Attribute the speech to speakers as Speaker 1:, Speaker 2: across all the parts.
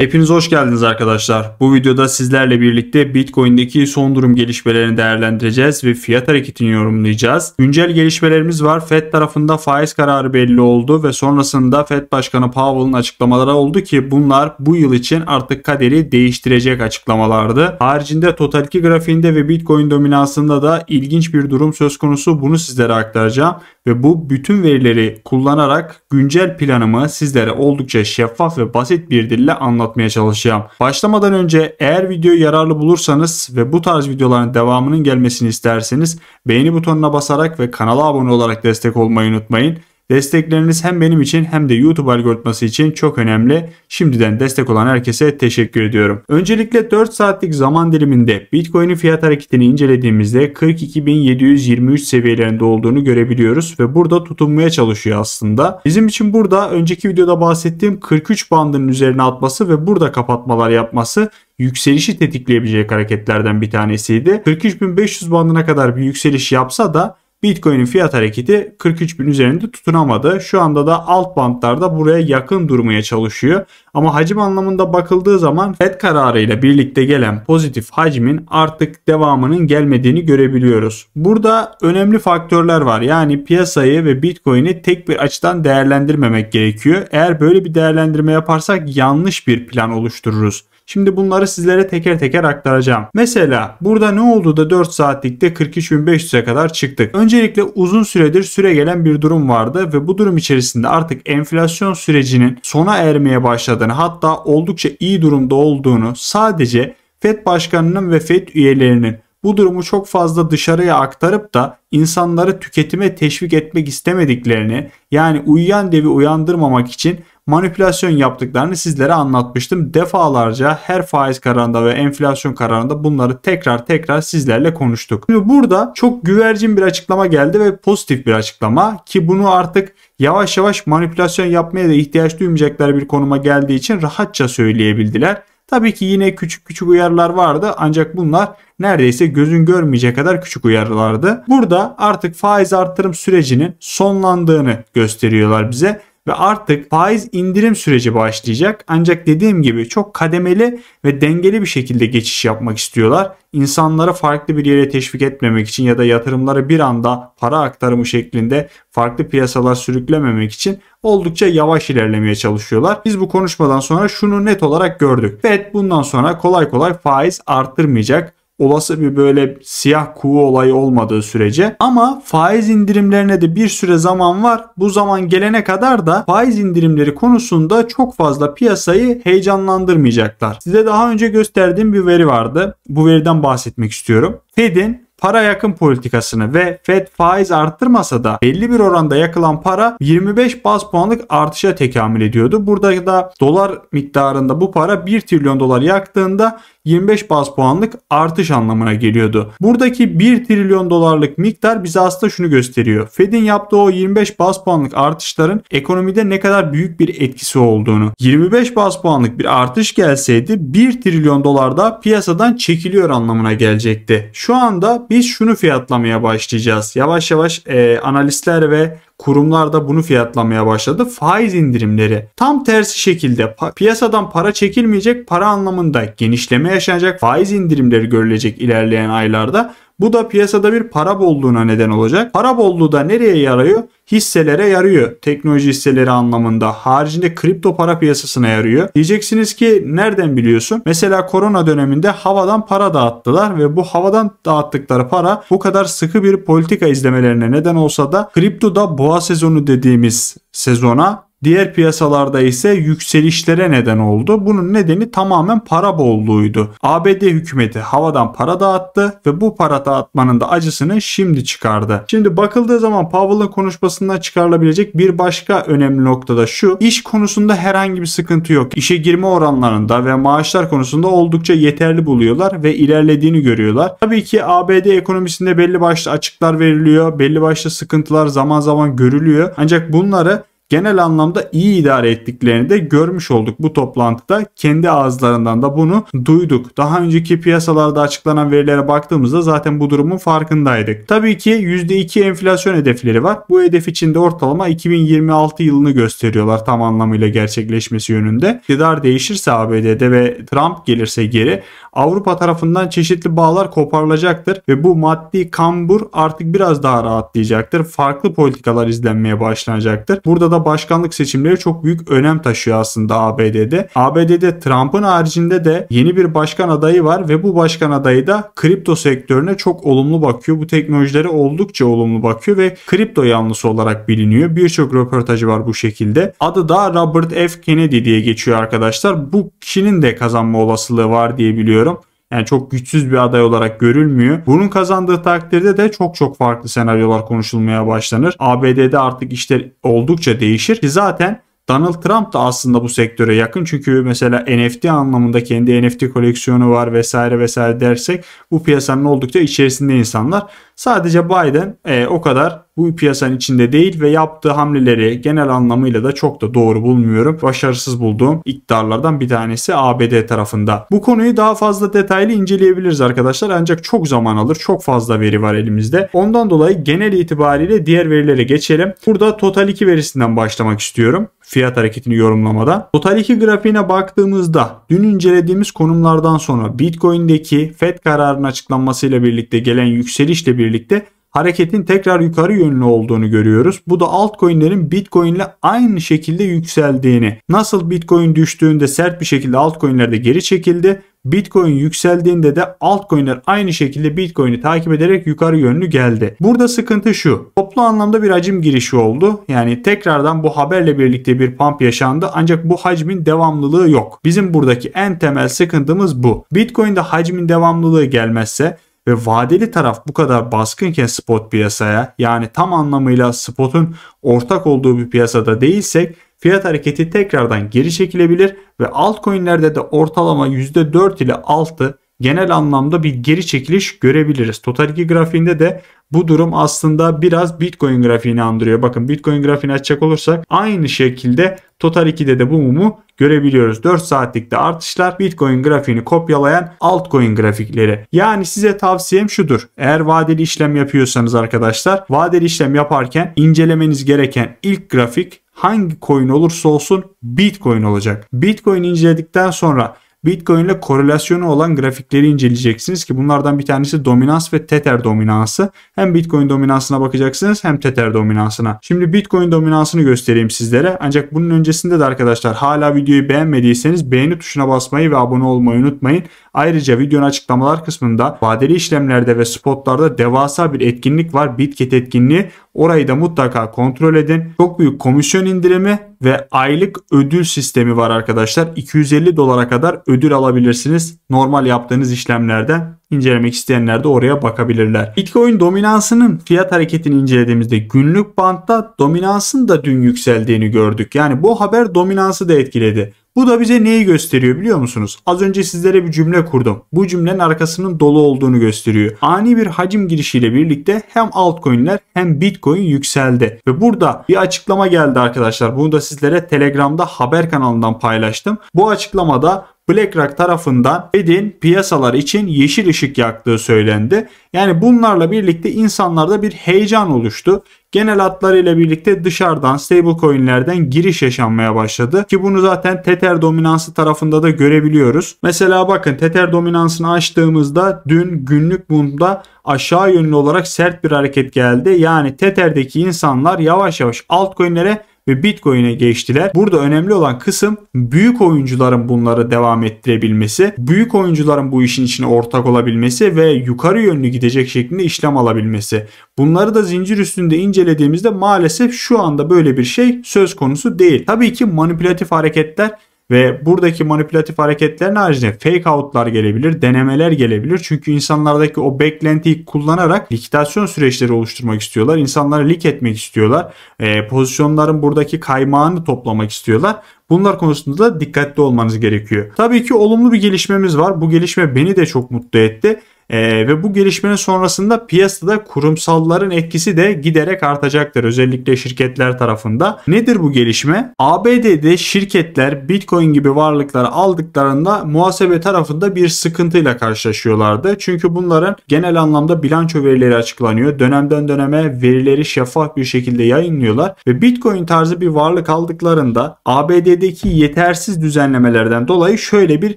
Speaker 1: Hepiniz hoş geldiniz arkadaşlar. Bu videoda sizlerle birlikte Bitcoin'deki son durum gelişmelerini değerlendireceğiz ve fiyat hareketini yorumlayacağız. Güncel gelişmelerimiz var. Fed tarafında faiz kararı belli oldu ve sonrasında Fed Başkanı Powell'ın açıklamaları oldu ki bunlar bu yıl için artık kaderi değiştirecek açıklamalardı. Haricinde totalki grafiğinde ve Bitcoin dominansında da ilginç bir durum söz konusu. Bunu sizlere aktaracağım ve bu bütün verileri kullanarak güncel planımı sizlere oldukça şeffaf ve basit bir dille anlatmaya çalışacağım. Başlamadan önce eğer videoyu yararlı bulursanız ve bu tarz videoların devamının gelmesini isterseniz beğeni butonuna basarak ve kanala abone olarak destek olmayı unutmayın. Destekleriniz hem benim için hem de YouTube algoritması için çok önemli. Şimdiden destek olan herkese teşekkür ediyorum. Öncelikle 4 saatlik zaman diliminde Bitcoin'in fiyat hareketini incelediğimizde 42.723 seviyelerinde olduğunu görebiliyoruz ve burada tutunmaya çalışıyor aslında. Bizim için burada önceki videoda bahsettiğim 43 bandının üzerine atması ve burada kapatmalar yapması yükselişi tetikleyebilecek hareketlerden bir tanesiydi. 43.500 bandına kadar bir yükseliş yapsa da Bitcoin'in fiyat hareketi 43 bin üzerinde tutunamadı. Şu anda da alt bantlarda buraya yakın durmaya çalışıyor. Ama hacim anlamında bakıldığı zaman FED kararıyla birlikte gelen pozitif hacmin artık devamının gelmediğini görebiliyoruz. Burada önemli faktörler var. Yani piyasayı ve Bitcoin'i tek bir açıdan değerlendirmemek gerekiyor. Eğer böyle bir değerlendirme yaparsak yanlış bir plan oluştururuz. Şimdi bunları sizlere teker teker aktaracağım. Mesela burada ne oldu da 4 saatlikte 43.500'e kadar çıktık. Öncelikle uzun süredir süre gelen bir durum vardı ve bu durum içerisinde artık enflasyon sürecinin sona ermeye başladığını hatta oldukça iyi durumda olduğunu sadece FED başkanının ve FED üyelerinin bu durumu çok fazla dışarıya aktarıp da insanları tüketime teşvik etmek istemediklerini yani uyuyan devi uyandırmamak için manipülasyon yaptıklarını sizlere anlatmıştım. Defalarca her faiz kararında ve enflasyon kararında bunları tekrar tekrar sizlerle konuştuk. Şimdi burada çok güvercin bir açıklama geldi ve pozitif bir açıklama ki bunu artık yavaş yavaş manipülasyon yapmaya da ihtiyaç duymayacaklar bir konuma geldiği için rahatça söyleyebildiler. Tabii ki yine küçük küçük uyarılar vardı ancak bunlar neredeyse gözün görmeyecek kadar küçük uyarılardı. Burada artık faiz artırım sürecinin sonlandığını gösteriyorlar bize ve artık faiz indirim süreci başlayacak. Ancak dediğim gibi çok kademeli ve dengeli bir şekilde geçiş yapmak istiyorlar. İnsanlara farklı bir yere teşvik etmemek için ya da yatırımları bir anda para aktarımı şeklinde farklı piyasalar sürüklememek için oldukça yavaş ilerlemeye çalışıyorlar. Biz bu konuşmadan sonra şunu net olarak gördük. Fed bundan sonra kolay kolay faiz arttırmayacak olası bir böyle siyah kuğu olayı olmadığı sürece ama faiz indirimlerine de bir süre zaman var. Bu zaman gelene kadar da faiz indirimleri konusunda çok fazla piyasayı heyecanlandırmayacaklar. Size daha önce gösterdiğim bir veri vardı. Bu veriden bahsetmek istiyorum. Fed'in para yakın politikasını ve Fed faiz arttırmasa da belli bir oranda yakılan para 25 baz puanlık artışa tekamül ediyordu. Burada da dolar miktarında bu para 1 trilyon dolar yaktığında 25 baz puanlık artış anlamına geliyordu. Buradaki 1 trilyon dolarlık miktar bize aslında şunu gösteriyor. Fed'in yaptığı o 25 baz puanlık artışların ekonomide ne kadar büyük bir etkisi olduğunu. 25 baz puanlık bir artış gelseydi 1 trilyon dolar da piyasadan çekiliyor anlamına gelecekti. Şu anda biz şunu fiyatlamaya başlayacağız. Yavaş yavaş e, analistler ve kurumlar da bunu fiyatlamaya başladı. Faiz indirimleri tam tersi şekilde piyasadan para çekilmeyecek para anlamında genişleme yaşanacak faiz indirimleri görülecek ilerleyen aylarda bu da piyasada bir para bolluğuna neden olacak. Para bolluğu da nereye yarıyor? Hisselere yarıyor. Teknoloji hisseleri anlamında. Haricinde kripto para piyasasına yarıyor. Diyeceksiniz ki nereden biliyorsun? Mesela korona döneminde havadan para dağıttılar ve bu havadan dağıttıkları para bu kadar sıkı bir politika izlemelerine neden olsa da kripto da boğa sezonu dediğimiz sezona Diğer piyasalarda ise yükselişlere neden oldu. Bunun nedeni tamamen para bolluğuydu. ABD hükümeti havadan para dağıttı ve bu para dağıtmanın da acısını şimdi çıkardı. Şimdi bakıldığı zaman Powell'ın konuşmasından çıkarılabilecek bir başka önemli nokta da şu. İş konusunda herhangi bir sıkıntı yok. İşe girme oranlarında ve maaşlar konusunda oldukça yeterli buluyorlar ve ilerlediğini görüyorlar. Tabii ki ABD ekonomisinde belli başlı açıklar veriliyor. Belli başlı sıkıntılar zaman zaman görülüyor. Ancak bunları genel anlamda iyi idare ettiklerini de görmüş olduk bu toplantıda. Kendi ağızlarından da bunu duyduk. Daha önceki piyasalarda açıklanan verilere baktığımızda zaten bu durumun farkındaydık. Tabii ki %2 enflasyon hedefleri var. Bu hedef için de ortalama 2026 yılını gösteriyorlar tam anlamıyla gerçekleşmesi yönünde. İktidar değişirse ABD'de ve Trump gelirse geri Avrupa tarafından çeşitli bağlar koparılacaktır ve bu maddi kambur artık biraz daha rahatlayacaktır. Farklı politikalar izlenmeye başlanacaktır. Burada da başkanlık seçimleri çok büyük önem taşıyor aslında ABD'de. ABD'de Trump'ın haricinde de yeni bir başkan adayı var ve bu başkan adayı da kripto sektörüne çok olumlu bakıyor. Bu teknolojilere oldukça olumlu bakıyor ve kripto yanlısı olarak biliniyor. Birçok röportajı var bu şekilde. Adı da Robert F. Kennedy diye geçiyor arkadaşlar. Bu kişinin de kazanma olasılığı var diye biliyorum görüyorum. Yani çok güçsüz bir aday olarak görülmüyor. Bunun kazandığı takdirde de çok çok farklı senaryolar konuşulmaya başlanır. ABD'de artık işler oldukça değişir ki zaten Donald Trump da aslında bu sektöre yakın çünkü mesela NFT anlamında kendi NFT koleksiyonu var vesaire vesaire dersek bu piyasanın oldukça içerisinde insanlar. Sadece Biden e, o kadar bu piyasanın içinde değil ve yaptığı hamleleri genel anlamıyla da çok da doğru bulmuyorum. Başarısız bulduğum iktidarlardan bir tanesi ABD tarafında. Bu konuyu daha fazla detaylı inceleyebiliriz arkadaşlar ancak çok zaman alır. Çok fazla veri var elimizde. Ondan dolayı genel itibariyle diğer verilere geçelim. Burada total 2 verisinden başlamak istiyorum fiyat hareketini yorumlamada. Total 2 grafiğine baktığımızda dün incelediğimiz konumlardan sonra Bitcoin'deki Fed kararının açıklanmasıyla birlikte gelen yükselişle bir birlikte hareketin tekrar yukarı yönlü olduğunu görüyoruz. Bu da altcoin'lerin Bitcoin ile aynı şekilde yükseldiğini. Nasıl Bitcoin düştüğünde sert bir şekilde altcoin'ler de geri çekildi. Bitcoin yükseldiğinde de altcoin'ler aynı şekilde Bitcoin'i takip ederek yukarı yönlü geldi. Burada sıkıntı şu. Toplu anlamda bir hacim girişi oldu. Yani tekrardan bu haberle birlikte bir pump yaşandı ancak bu hacmin devamlılığı yok. Bizim buradaki en temel sıkıntımız bu. Bitcoin'de hacmin devamlılığı gelmezse ve vadeli taraf bu kadar baskınken spot piyasaya yani tam anlamıyla spotun ortak olduğu bir piyasada değilsek fiyat hareketi tekrardan geri çekilebilir ve altcoin'lerde de ortalama %4 ile 6 genel anlamda bir geri çekiliş görebiliriz. Total 2 grafiğinde de bu durum aslında biraz Bitcoin grafiğini andırıyor. Bakın Bitcoin grafiğini açacak olursak aynı şekilde Total 2'de de bu mumu görebiliyoruz. 4 saatlikte artışlar Bitcoin grafiğini kopyalayan altcoin grafikleri. Yani size tavsiyem şudur. Eğer vadeli işlem yapıyorsanız arkadaşlar vadeli işlem yaparken incelemeniz gereken ilk grafik hangi coin olursa olsun Bitcoin olacak. Bitcoin inceledikten sonra Bitcoin ile korelasyonu olan grafikleri inceleyeceksiniz ki bunlardan bir tanesi dominans ve Tether dominansı. Hem Bitcoin dominansına bakacaksınız hem Tether dominansına. Şimdi Bitcoin dominansını göstereyim sizlere. Ancak bunun öncesinde de arkadaşlar hala videoyu beğenmediyseniz beğeni tuşuna basmayı ve abone olmayı unutmayın. Ayrıca videonun açıklamalar kısmında vadeli işlemlerde ve spotlarda devasa bir etkinlik var. bitket etkinliği. Orayı da mutlaka kontrol edin. Çok büyük komisyon indirimi ve aylık ödül sistemi var arkadaşlar. 250 dolara kadar ödül alabilirsiniz. Normal yaptığınız işlemlerden incelemek isteyenler de oraya bakabilirler. Bitcoin dominansının fiyat hareketini incelediğimizde günlük bantta dominansın da dün yükseldiğini gördük. Yani bu haber dominansı da etkiledi. Bu da bize neyi gösteriyor biliyor musunuz? Az önce sizlere bir cümle kurdum. Bu cümlenin arkasının dolu olduğunu gösteriyor. Ani bir hacim girişiyle birlikte hem altcoin'ler hem Bitcoin yükseldi. Ve burada bir açıklama geldi arkadaşlar. Bunu da sizlere Telegram'da haber kanalından paylaştım. Bu açıklamada BlackRock tarafından Fed'in piyasalar için yeşil ışık yaktığı söylendi. Yani bunlarla birlikte insanlarda bir heyecan oluştu. Genel hatlarıyla birlikte dışarıdan stablecoin'lerden giriş yaşanmaya başladı. Ki bunu zaten Tether dominansı tarafında da görebiliyoruz. Mesela bakın Tether dominansını açtığımızda dün günlük bunda aşağı yönlü olarak sert bir hareket geldi. Yani Tether'deki insanlar yavaş yavaş altcoin'lere ve Bitcoin'e geçtiler. Burada önemli olan kısım büyük oyuncuların bunları devam ettirebilmesi, büyük oyuncuların bu işin içine ortak olabilmesi ve yukarı yönlü gidecek şeklinde işlem alabilmesi. Bunları da zincir üstünde incelediğimizde maalesef şu anda böyle bir şey söz konusu değil. Tabii ki manipülatif hareketler ve buradaki manipülatif hareketlerin haricinde fake out'lar gelebilir, denemeler gelebilir. Çünkü insanlardaki o beklentiyi kullanarak likitasyon süreçleri oluşturmak istiyorlar. İnsanları lik etmek istiyorlar. E, pozisyonların buradaki kaymağını toplamak istiyorlar. Bunlar konusunda da dikkatli olmanız gerekiyor. Tabii ki olumlu bir gelişmemiz var. Bu gelişme beni de çok mutlu etti. E, ve bu gelişmenin sonrasında piyasada kurumsalların etkisi de giderek artacaktır özellikle şirketler tarafında. Nedir bu gelişme? ABD'de şirketler Bitcoin gibi varlıkları aldıklarında muhasebe tarafında bir sıkıntıyla karşılaşıyorlardı. Çünkü bunların genel anlamda bilanço verileri açıklanıyor. Dönemden döneme verileri şeffaf bir şekilde yayınlıyorlar ve Bitcoin tarzı bir varlık aldıklarında ABD'deki yetersiz düzenlemelerden dolayı şöyle bir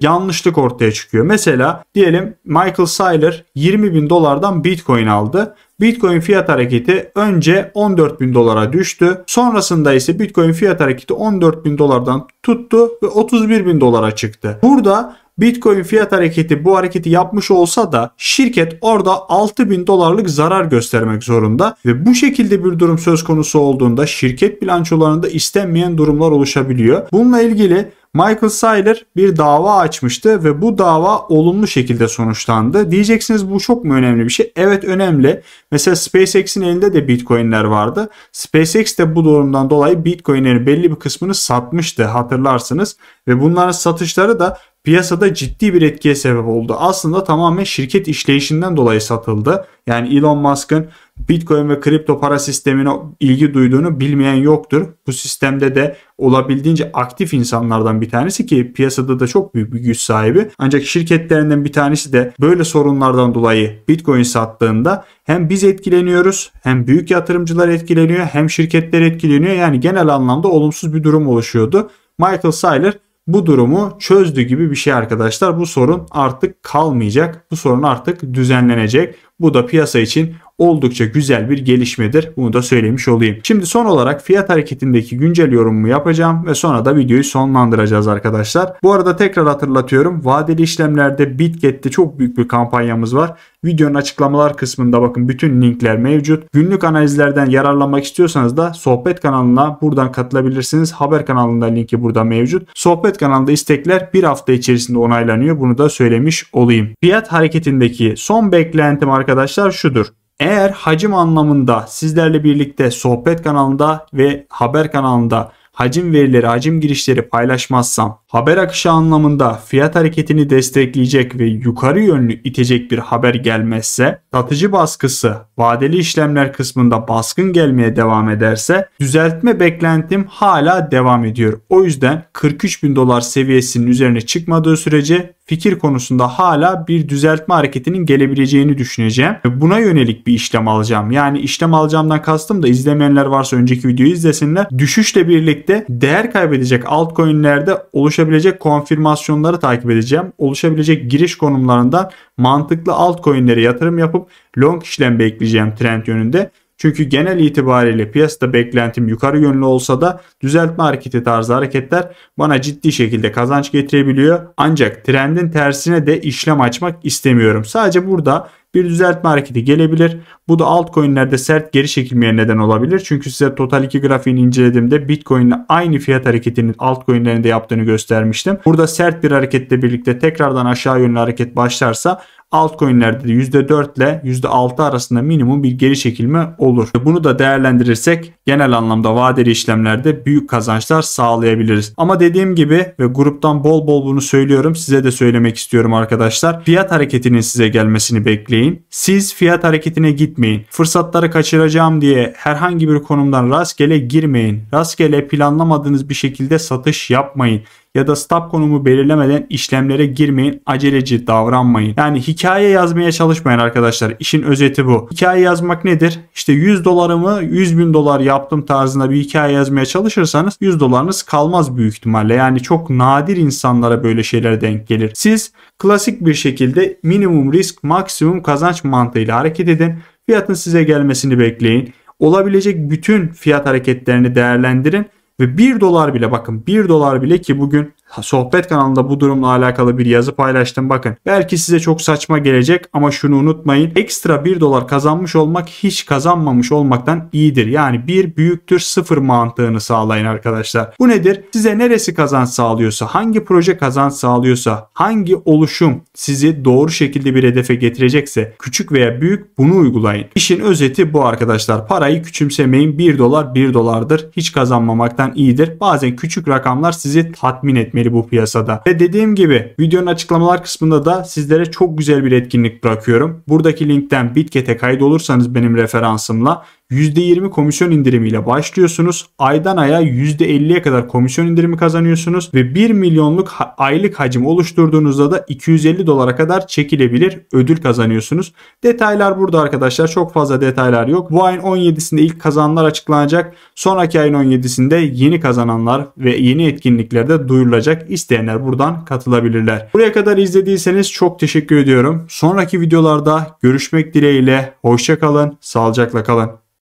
Speaker 1: yanlışlık ortaya çıkıyor. Mesela diyelim Michael Saylor Tyler 20 bin dolardan Bitcoin aldı. Bitcoin fiyat hareketi önce 14 bin dolara düştü. Sonrasında ise Bitcoin fiyat hareketi 14 bin dolardan tuttu ve 31 bin dolara çıktı. Burada Bitcoin fiyat hareketi bu hareketi yapmış olsa da şirket orada 6000 dolarlık zarar göstermek zorunda ve bu şekilde bir durum söz konusu olduğunda şirket bilançolarında istenmeyen durumlar oluşabiliyor. Bununla ilgili Michael Saylor bir dava açmıştı ve bu dava olumlu şekilde sonuçlandı. Diyeceksiniz bu çok mu önemli bir şey? Evet önemli. Mesela SpaceX'in elinde de Bitcoin'ler vardı. SpaceX de bu durumdan dolayı Bitcoin'lerin belli bir kısmını satmıştı hatırlarsınız. Ve bunların satışları da piyasada ciddi bir etkiye sebep oldu. Aslında tamamen şirket işleyişinden dolayı satıldı. Yani Elon Musk'ın Bitcoin ve kripto para sistemine ilgi duyduğunu bilmeyen yoktur. Bu sistemde de olabildiğince aktif insanlardan bir tanesi ki piyasada da çok büyük bir güç sahibi. Ancak şirketlerinden bir tanesi de böyle sorunlardan dolayı Bitcoin sattığında hem biz etkileniyoruz, hem büyük yatırımcılar etkileniyor, hem şirketler etkileniyor. Yani genel anlamda olumsuz bir durum oluşuyordu. Michael Saylor bu durumu çözdü gibi bir şey arkadaşlar. Bu sorun artık kalmayacak. Bu sorun artık düzenlenecek. Bu da piyasa için oldukça güzel bir gelişmedir. Bunu da söylemiş olayım. Şimdi son olarak fiyat hareketindeki güncel yorumumu yapacağım ve sonra da videoyu sonlandıracağız arkadaşlar. Bu arada tekrar hatırlatıyorum. Vadeli işlemlerde Bitget'te çok büyük bir kampanyamız var. Videonun açıklamalar kısmında bakın bütün linkler mevcut. Günlük analizlerden yararlanmak istiyorsanız da sohbet kanalına buradan katılabilirsiniz. Haber kanalında linki burada mevcut. Sohbet kanalında istekler bir hafta içerisinde onaylanıyor. Bunu da söylemiş olayım. Fiyat hareketindeki son beklentim arkadaşlar arkadaşlar şudur. Eğer hacim anlamında sizlerle birlikte sohbet kanalında ve haber kanalında hacim verileri, hacim girişleri paylaşmazsam haber akışı anlamında fiyat hareketini destekleyecek ve yukarı yönlü itecek bir haber gelmezse, satıcı baskısı vadeli işlemler kısmında baskın gelmeye devam ederse düzeltme beklentim hala devam ediyor. O yüzden 43 bin dolar seviyesinin üzerine çıkmadığı sürece fikir konusunda hala bir düzeltme hareketinin gelebileceğini düşüneceğim. ve Buna yönelik bir işlem alacağım. Yani işlem alacağımdan kastım da izlemeyenler varsa önceki videoyu izlesinler. Düşüşle birlikte değer kaybedecek altcoin'lerde oluş oluşabilecek konfirmasyonları takip edeceğim. Oluşabilecek giriş konumlarından mantıklı altcoin'lere yatırım yapıp long işlem bekleyeceğim trend yönünde. Çünkü genel itibariyle piyasada beklentim yukarı yönlü olsa da düzeltme hareketi tarzı hareketler bana ciddi şekilde kazanç getirebiliyor. Ancak trendin tersine de işlem açmak istemiyorum. Sadece burada bir düzeltme hareketi gelebilir. Bu da altcoin'lerde sert geri çekilmeye neden olabilir. Çünkü size Total 2 grafiğini incelediğimde Bitcoin'le aynı fiyat hareketinin altcoin'lerinde yaptığını göstermiştim. Burada sert bir hareketle birlikte tekrardan aşağı yönlü hareket başlarsa altcoin'lerde de %4 ile %6 arasında minimum bir geri çekilme olur. Bunu da değerlendirirsek genel anlamda vadeli işlemlerde büyük kazançlar sağlayabiliriz. Ama dediğim gibi ve gruptan bol bol bunu söylüyorum size de söylemek istiyorum arkadaşlar. Fiyat hareketinin size gelmesini bekleyin. Siz fiyat hareketine gitmeyin. Fırsatları kaçıracağım diye herhangi bir konumdan rastgele girmeyin. Rastgele planlamadığınız bir şekilde satış yapmayın ya da stop konumu belirlemeden işlemlere girmeyin. Aceleci davranmayın. Yani hikaye yazmaya çalışmayın arkadaşlar. İşin özeti bu. Hikaye yazmak nedir? İşte 100 dolarımı 100 bin dolar yaptım tarzında bir hikaye yazmaya çalışırsanız 100 dolarınız kalmaz büyük ihtimalle. Yani çok nadir insanlara böyle şeyler denk gelir. Siz klasik bir şekilde minimum risk maksimum kazanç mantığıyla hareket edin. Fiyatın size gelmesini bekleyin. Olabilecek bütün fiyat hareketlerini değerlendirin ve 1 dolar bile bakın 1 dolar bile ki bugün sohbet kanalında bu durumla alakalı bir yazı paylaştım. Bakın belki size çok saçma gelecek ama şunu unutmayın. Ekstra 1 dolar kazanmış olmak hiç kazanmamış olmaktan iyidir. Yani bir büyüktür sıfır mantığını sağlayın arkadaşlar. Bu nedir? Size neresi kazanç sağlıyorsa, hangi proje kazanç sağlıyorsa, hangi oluşum sizi doğru şekilde bir hedefe getirecekse küçük veya büyük bunu uygulayın. İşin özeti bu arkadaşlar. Parayı küçümsemeyin. 1 dolar 1 dolardır. Hiç kazanmamaktan iyidir. Bazen küçük rakamlar sizi tatmin etmektedir gitmeli bu piyasada. Ve dediğim gibi videonun açıklamalar kısmında da sizlere çok güzel bir etkinlik bırakıyorum. Buradaki linkten Bitket'e kaydolursanız benim referansımla %20 komisyon indirimiyle başlıyorsunuz. Aydan aya %50'ye kadar komisyon indirimi kazanıyorsunuz ve 1 milyonluk aylık hacim oluşturduğunuzda da 250 dolara kadar çekilebilir ödül kazanıyorsunuz. Detaylar burada arkadaşlar. Çok fazla detaylar yok. Bu ayın 17'sinde ilk kazananlar açıklanacak. Sonraki ayın 17'sinde yeni kazananlar ve yeni etkinliklerde duyurulacak. İsteyenler buradan katılabilirler. Buraya kadar izlediyseniz çok teşekkür ediyorum. Sonraki videolarda görüşmek dileğiyle. Hoşçakalın. Sağlıcakla kalın.